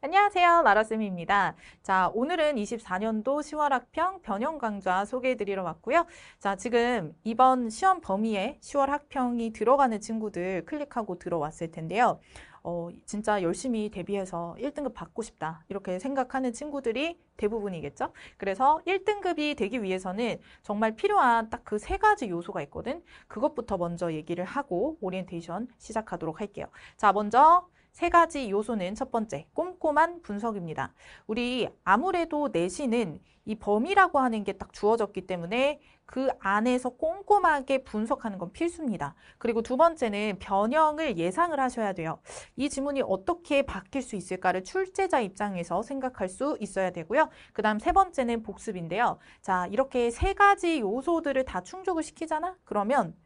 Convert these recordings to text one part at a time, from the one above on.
안녕하세요. 나라쌤입니다. 자, 오늘은 24년도 10월 학평 변형 강좌 소개해드리러 왔고요. 자, 지금 이번 시험 범위에 10월 학평이 들어가는 친구들 클릭하고 들어왔을 텐데요. 어, 진짜 열심히 대비해서 1등급 받고 싶다 이렇게 생각하는 친구들이 대부분이겠죠. 그래서 1등급이 되기 위해서는 정말 필요한 딱 그 세 가지 요소가 있거든. 그것부터 먼저 얘기를 하고 오리엔테이션 시작하도록 할게요. 자, 먼저 세 가지 요소는 첫 번째, 꼼꼼한 분석입니다. 우리 아무래도 내신은 이 범위라고 하는 게 딱 주어졌기 때문에 그 안에서 꼼꼼하게 분석하는 건 필수입니다. 그리고 두 번째는 변형을 예상을 하셔야 돼요. 이 지문이 어떻게 바뀔 수 있을까를 출제자 입장에서 생각할 수 있어야 되고요. 그 다음 세 번째는 복습인데요. 자, 이렇게 세 가지 요소들을 다 충족을 시키잖아? 그러면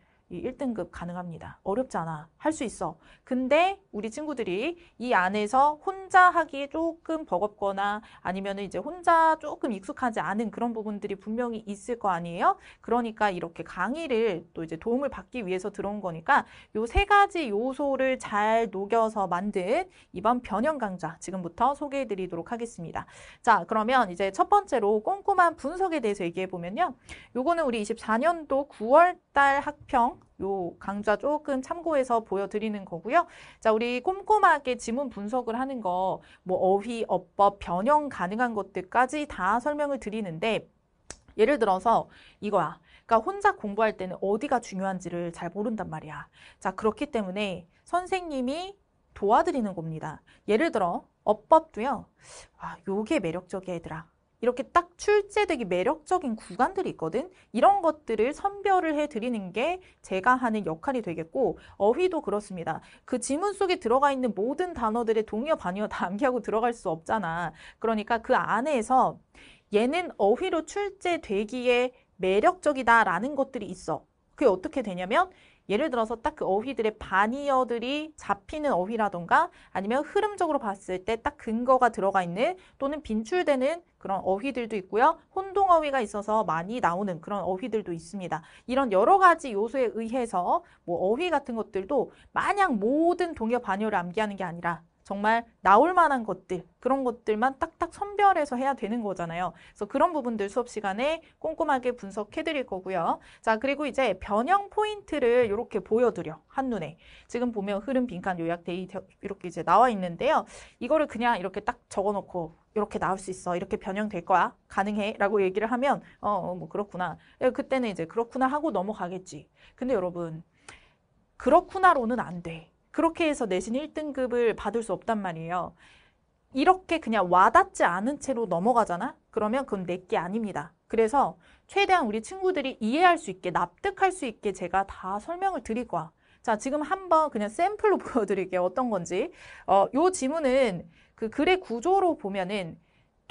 1등급 가능합니다. 어렵잖아. 할 수 있어. 근데 우리 친구들이 이 안에서 혼 혼자 하기에 조금 버겁거나 아니면 이제 혼자 조금 익숙하지 않은 그런 부분들이 분명히 있을 거 아니에요? 그러니까 이렇게 강의를 또 이제 도움을 받기 위해서 들어온 거니까 요 세 가지 요소를 잘 녹여서 만든 이번 변형 강좌 지금부터 소개해 드리도록 하겠습니다. 자, 그러면 이제 첫 번째로 꼼꼼한 분석에 대해서 얘기해 보면요. 요거는 우리 24년도 9월 달 학평 요 강좌 조금 참고해서 보여드리는 거고요. 자, 우리 꼼꼼하게 지문 분석을 하는 거, 뭐 어휘, 어법, 변형 가능한 것들까지 다 설명을 드리는데 예를 들어서 이거야. 그러니까 혼자 공부할 때는 어디가 중요한지를 잘 모른단 말이야. 자, 그렇기 때문에 선생님이 도와드리는 겁니다. 예를 들어 어법도요. 아, 요게 매력적이야, 얘들아. 이렇게 딱 출제되기 매력적인 구간들이 있거든. 이런 것들을 선별을 해드리는 게 제가 하는 역할이 되겠고 어휘도 그렇습니다. 그 지문 속에 들어가 있는 모든 단어들의 동의어 반의어 다 암기하고 들어갈 수 없잖아. 그러니까 그 안에서 얘는 어휘로 출제되기에 매력적이다라는 것들이 있어. 그게 어떻게 되냐면 예를 들어서 딱 그 어휘들의 반이어들이 잡히는 어휘라던가 아니면 흐름적으로 봤을 때 딱 근거가 들어가 있는 또는 빈출되는 그런 어휘들도 있고요. 혼동 어휘가 있어서 많이 나오는 그런 어휘들도 있습니다. 이런 여러 가지 요소에 의해서 뭐 어휘 같은 것들도 마냥 모든 동역 반열을 암기하는 게 아니라 정말 나올 만한 것들 그런 것들만 딱딱 선별해서 해야 되는 거잖아요. 그래서 그런 부분들 수업 시간에 꼼꼼하게 분석해 드릴 거고요. 자 그리고 이제 변형 포인트를 이렇게 보여드려 한눈에 지금 보면 흐름 빈칸 요약 데이 터 이렇게 이제 나와 있는데요. 이거를 그냥 이렇게 딱 적어놓고 이렇게 나올 수 있어. 이렇게 변형될 거야. 가능해. 라고 얘기를 하면 어, 어 뭐 그렇구나. 예, 그때는 이제 그렇구나 하고 넘어가겠지. 근데 여러분 그렇구나로는 안 돼. 그렇게 해서 내신 1등급을 받을 수 없단 말이에요. 이렇게 그냥 와닿지 않은 채로 넘어가잖아? 그러면 그건 내게 아닙니다. 그래서 최대한 우리 친구들이 이해할 수 있게 납득할 수 있게 제가 다 설명을 드릴 거야. 자, 지금 한번 그냥 샘플로 보여드릴게요. 어떤 건지. 어, 요 지문은 그 글의 구조로 보면은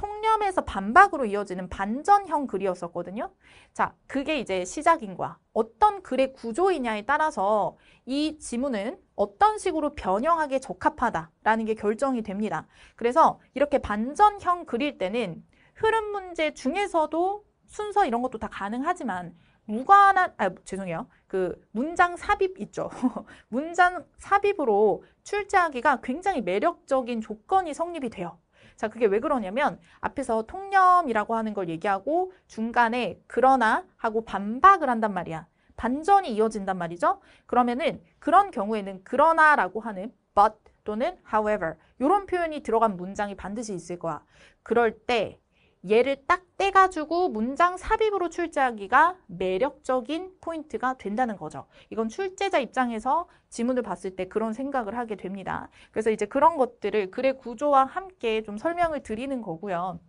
통념에서 반박으로 이어지는 반전형 글이었었거든요. 자, 그게 이제 시작인 거야. 어떤 글의 구조이냐에 따라서 이 지문은 어떤 식으로 변형하기에 적합하다라는 게 결정이 됩니다. 그래서 이렇게 반전형 글일 때는 흐름 문제 중에서도 순서 이런 것도 다 가능하지만 무관한 아 죄송해요 그 문장 삽입 있죠 문장 삽입으로 출제하기가 굉장히 매력적인 조건이 성립이 돼요 자 그게 왜 그러냐면 앞에서 통념이라고 하는 걸 얘기하고 중간에 그러나 하고 반박을 한단 말이야. 반전이 이어진단 말이죠. 그러면은 그런 경우에는 그러나라고 하는 but 또는 however 이런 표현이 들어간 문장이 반드시 있을 거야. 그럴 때 얘를 딱 떼가지고 문장 삽입으로 출제하기가 매력적인 포인트가 된다는 거죠. 이건 출제자 입장에서 지문을 봤을 때 그런 생각을 하게 됩니다. 그래서 이제 그런 것들을 글의 구조와 함께 좀 설명을 드리는 거고요.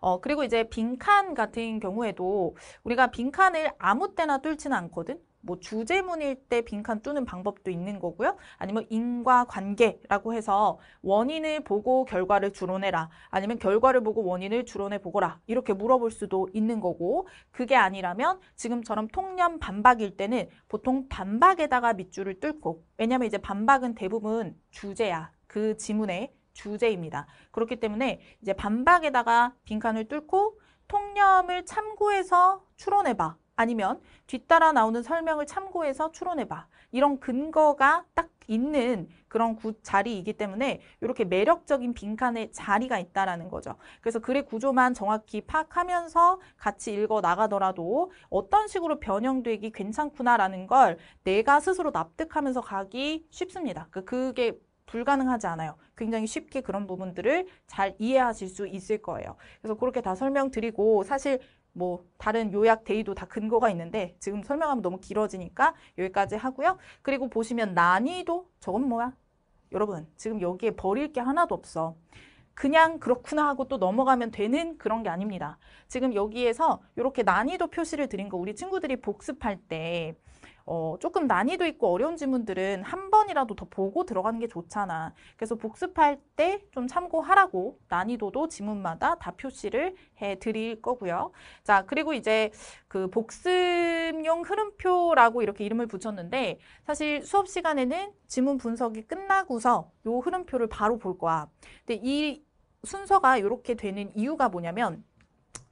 어, 그리고 이제 빈칸 같은 경우에도 우리가 빈칸을 아무 때나 뚫지는 않거든. 뭐 주제문일 때 빈칸 뚫는 방법도 있는 거고요. 아니면 인과관계라고 해서 원인을 보고 결과를 주론해라. 아니면 결과를 보고 원인을 주론해 보거라. 이렇게 물어볼 수도 있는 거고 그게 아니라면 지금처럼 통념 반박일 때는 보통 반박에다가 밑줄을 뚫고 왜냐면 이제 반박은 대부분 주제야. 그 지문의 주제입니다. 그렇기 때문에 이제 반박에다가 빈칸을 뚫고 통념을 참고해서 추론해봐. 아니면 뒤따라 나오는 설명을 참고해서 추론해봐. 이런 근거가 딱 있는 그런 구, 자리이기 때문에 이렇게 매력적인 빈칸에 자리가 있다라는 거죠. 그래서 글의 구조만 정확히 파악하면서 같이 읽어 나가더라도 어떤 식으로 변형되기 괜찮구나라는 걸 내가 스스로 납득하면서 가기 쉽습니다. 그, 그게 불가능하지 않아요. 굉장히 쉽게 그런 부분들을 잘 이해하실 수 있을 거예요. 그래서 그렇게 다 설명드리고 사실 뭐 다른 요약 대의도다 근거가 있는데 지금 설명하면 너무 길어지니까 여기까지 하고요. 그리고 보시면 난이도 저건 뭐야? 여러분 지금 여기에 버릴 게 하나도 없어. 그냥 그렇구나 하고 또 넘어가면 되는 그런 게 아닙니다. 지금 여기에서 이렇게 난이도 표시를 드린 거 우리 친구들이 복습할 때 어, 조금 난이도 있고 어려운 지문들은 한 번이라도 더 보고 들어가는 게 좋잖아. 그래서 복습할 때 좀 참고하라고 난이도도 지문마다 다 표시를 해 드릴 거고요. 자, 그리고 이제 그 복습용 흐름표라고 이렇게 이름을 붙였는데 사실 수업 시간에는 지문 분석이 끝나고서 요 흐름표를 바로 볼 거야. 근데 이 순서가 이렇게 되는 이유가 뭐냐면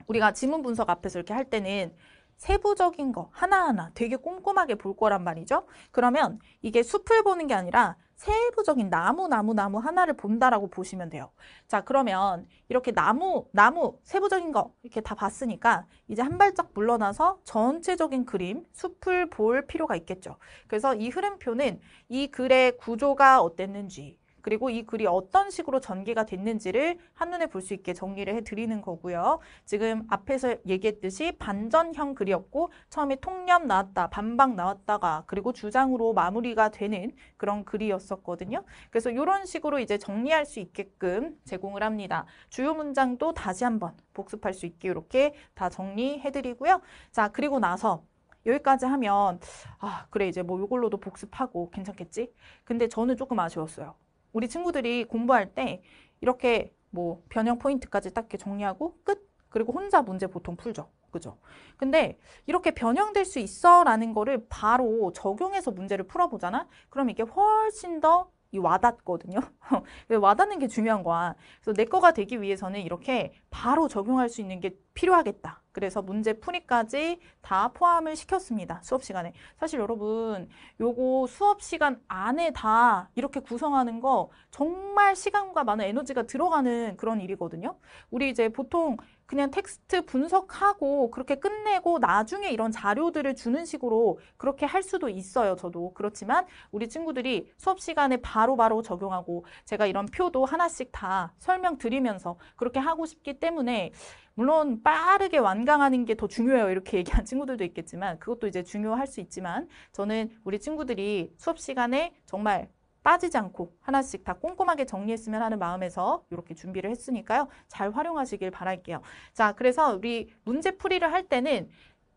우리가 지문 분석 앞에서 이렇게 할 때는 세부적인 거 하나하나 되게 꼼꼼하게 볼 거란 말이죠. 그러면 이게 숲을 보는 게 아니라 세부적인 나무, 나무, 나무 하나를 본다라고 보시면 돼요. 자, 그러면 이렇게 나무, 나무, 세부적인 거 이렇게 다 봤으니까 이제 한 발짝 물러나서 전체적인 그림, 숲을 볼 필요가 있겠죠. 그래서 이 흐름표는 이 글의 구조가 어땠는지, 그리고 이 글이 어떤 식으로 전개가 됐는지를 한눈에 볼 수 있게 정리를 해드리는 거고요. 지금 앞에서 얘기했듯이 반전형 글이었고 처음에 통념 나왔다, 반박 나왔다가 그리고 주장으로 마무리가 되는 그런 글이었었거든요. 그래서 이런 식으로 이제 정리할 수 있게끔 제공을 합니다. 주요 문장도 다시 한번 복습할 수 있게 이렇게 다 정리해드리고요. 자, 그리고 나서 여기까지 하면 아 그래 이제 뭐 이걸로도 복습하고 괜찮겠지? 근데 저는 조금 아쉬웠어요. 우리 친구들이 공부할 때 이렇게 뭐 변형 포인트까지 딱 이렇게 정리하고 끝 그리고 혼자 문제 보통 풀죠. 그죠? 근데 이렇게 변형될 수 있어라는 거를 바로 적용해서 문제를 풀어보잖아? 그럼 이게 훨씬 더 와닿거든요. 와닿는 게 중요한 거야. 그래서 내 거가 되기 위해서는 이렇게 바로 적용할 수 있는 게 필요하겠다. 그래서 문제 풀이까지다 포함을 시켰습니다. 수업 시간에. 사실 여러분 요거 수업 시간 안에 다 이렇게 구성하는 거 정말 시간과 많은 에너지가 들어가는 그런 일이거든요. 우리 이제 보통 그냥 텍스트 분석하고 그렇게 끝내고 나중에 이런 자료들을 주는 식으로 그렇게 할 수도 있어요. 저도 그렇지만 우리 친구들이 수업 시간에 바로 바로 적용하고 제가 이런 표도 하나씩 다 설명드리면서 그렇게 하고 싶기 때문에 물론 빠르게 완강하는 게 더 중요해요. 이렇게 얘기한 친구들도 있겠지만 그것도 이제 중요할 수 있지만 저는 우리 친구들이 수업 시간에 정말 빠지지 않고 하나씩 다 꼼꼼하게 정리했으면 하는 마음에서 이렇게 준비를 했으니까요. 잘 활용하시길 바랄게요. 자, 그래서 우리 문제 풀이를 할 때는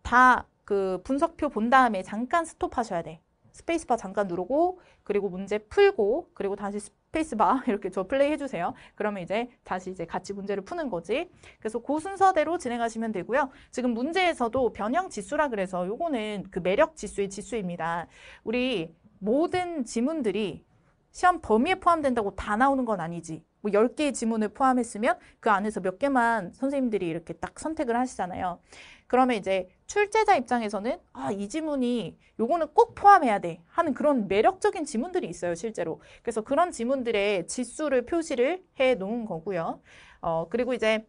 다 그 분석표 본 다음에 잠깐 스톱하셔야 돼. 스페이스바 잠깐 누르고 그리고 문제 풀고 그리고 다시 페이스바 이렇게 저 플레이 해주세요. 그러면 이제 다시 이제 같이 문제를 푸는 거지. 그래서 그 순서대로 진행하시면 되고요. 지금 문제에서도 변형 지수라 그래서 요거는 그 매력 지수의 지수입니다. 우리 모든 지문들이 시험 범위에 포함된다고 다 나오는 건 아니지. 뭐 10개의 지문을 포함했으면 그 안에서 몇 개만 선생님들이 이렇게 딱 선택을 하시잖아요. 그러면 이제 출제자 입장에서는 아, 이 지문이 요거는 꼭 포함해야 돼 하는 그런 매력적인 지문들이 있어요, 실제로. 그래서 그런 지문들의 지수를 표시를 해 놓은 거고요. 어, 그리고 이제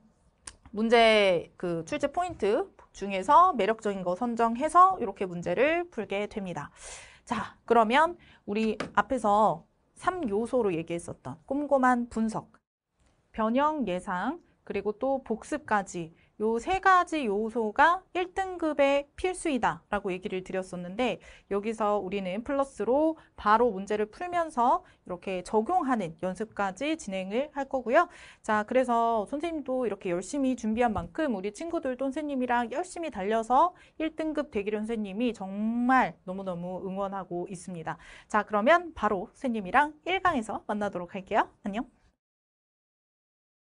문제 그 출제 포인트 중에서 매력적인 거 선정해서 이렇게 문제를 풀게 됩니다. 자, 그러면 우리 앞에서 3요소로 얘기했었던 꼼꼼한 분석, 변형 예상, 그리고 또 복습까지 요세 가지 요소가 1등급의 필수이다라고 얘기를 드렸었는데 여기서 우리는 플러스로 바로 문제를 풀면서 이렇게 적용하는 연습까지 진행을 할 거고요. 자, 그래서 선생님도 이렇게 열심히 준비한 만큼 우리 친구들도 선생님이랑 열심히 달려서 1등급 되기를 선생님이 정말 너무너무 응원하고 있습니다. 자, 그러면 바로 선생님이랑 1강에서 만나도록 할게요. 안녕.